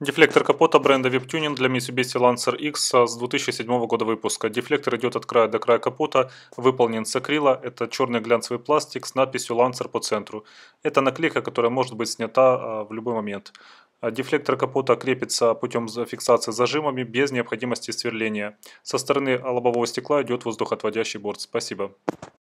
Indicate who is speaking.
Speaker 1: Дефлектор капота бренда WebTuning для Mitsubishi Lancer X с 2007 года выпуска. Дефлектор идет от края до края капота, выполнен с акрила, это черный глянцевый пластик с надписью Lancer по центру. Это наклейка, которая может быть снята а, в любой момент. А, дефлектор капота крепится путем фиксации зажимами без необходимости сверления. Со стороны лобового стекла идет воздухоотводящий борт. Спасибо.